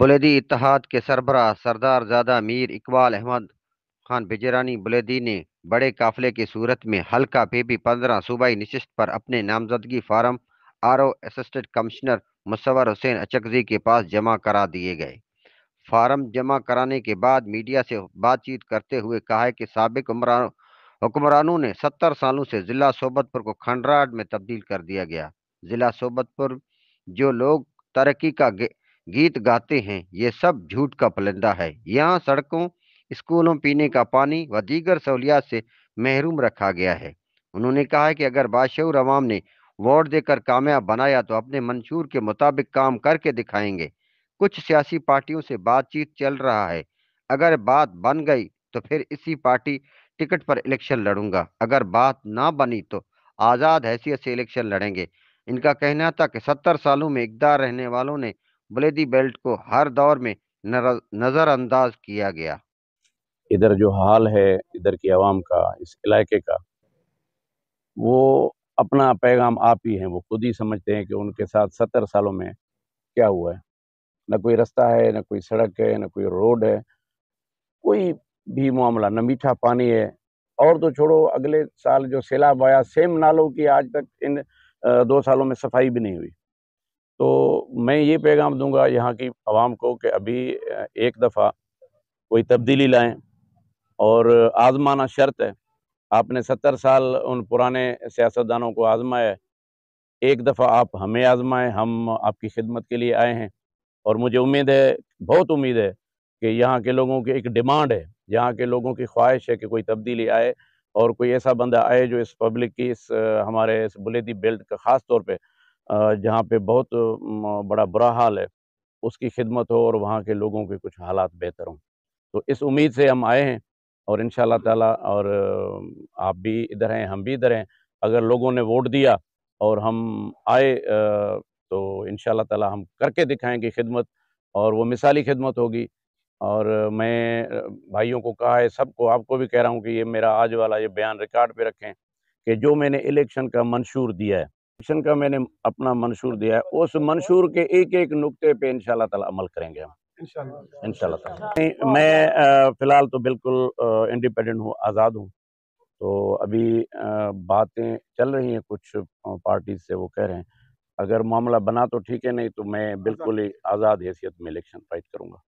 बुलेदी इतिहाद के सरबरा सरदार ज्यादा मीर इकबाल अहमद खान बिजरानी बुलेदी ने बड़े काफिले की सूरत में हल्का पीपी पंद्रह सूबाई नशस्त पर अपने नामजदगी form R O assistant commissioner Musawar Hussain Achakzai के पास जमा करा दिए गए फार्म जमा कराने के बाद मीडिया से बातचीत करते हुए कहा कि सबक हुक्मरानों ने सत्तर सालों से ज़िला सोबतपुर को खंडराड में तब्दील कर दिया गया ज़िला सोबतपुर जो लोग तरक्की का गीत गाते हैं ये सब झूठ का पलंदा है यहाँ सड़कों स्कूलों पीने का पानी व दीगर सहूलियात से महरूम रखा गया है उन्होंने कहा है कि अगर बादशाह अवाम ने वोट देकर कामयाब बनाया तो अपने मंशूर के मुताबिक काम करके दिखाएंगे कुछ सियासी पार्टियों से बातचीत चल रहा है अगर बात बन गई तो फिर इसी पार्टी टिकट पर इलेक्शन लड़ूंगा अगर बात ना बनी तो आज़ाद हैसियत से इलेक्शन लड़ेंगे इनका कहना था कि सत्तर सालों में इकदार रहने वालों ने ब्लेदी बेल्ट को हर दौर में नज़रअंदाज किया गया इधर जो हाल है इधर की आवाम का इस इलाके का वो अपना पैगाम आप ही हैं वो खुद ही समझते हैं कि उनके साथ सत्तर सालों में क्या हुआ है न कोई रास्ता है न कोई सड़क है न कोई रोड है कोई भी मामला न मीठा पानी है और तो छोड़ो अगले साल जो सैलाब आया सेम नालों की आज तक इन दो सालों में सफाई भी नहीं हुई तो मैं ये पैगाम दूंगा यहाँ की आवाम को कि अभी एक दफ़ा कोई तब्दीली लाएं और आज़माना शर्त है आपने सत्तर साल उन पुराने सियासतदानों को आज़माया है एक दफ़ा आप हमें आज़माएं हम आपकी खिदमत के लिए आए हैं और मुझे उम्मीद है बहुत उम्मीद है कि यहाँ के लोगों की एक डिमांड है यहाँ के लोगों की ख्वाहिश है कि कोई तब्दीली आए और कोई ऐसा बंदा आए जो इस पब्लिक की इस हमारे इस बुलेदी बेल्ट का ख़ास तौर पर जहाँ पे बहुत बड़ा बुरा हाल है उसकी खिदमत हो और वहाँ के लोगों के कुछ हालात बेहतर हों तो इस उम्मीद से हम आए हैं और इन ताला और आप भी इधर हैं हम भी इधर हैं अगर लोगों ने वोट दिया और हम आए तो इन ताला हम करके दिखाएंगे खिदमत और वो मिसाली खिदमत होगी और मैं भाइयों को कहा है सबको आपको भी कह रहा हूँ कि ये मेरा आज वाला ये बयान रिकॉर्ड पे रखें कि जो मैंने इलेक्शन का मंशूर दिया है एक्शन का मैंने अपना मंशूर दिया है उस मंशूर के एक एक नुकते पे इन ताला अमल करेंगे हम इन मैं फिलहाल तो बिल्कुल इंडिपेंडेंट हूँ आज़ाद हूँ तो अभी बातें चल रही हैं कुछ पार्टी से वो कह रहे हैं अगर मामला बना तो ठीक है नहीं तो मैं बिल्कुल ही आज़ाद हैसियत में इलेक्शन फाइट करूँगा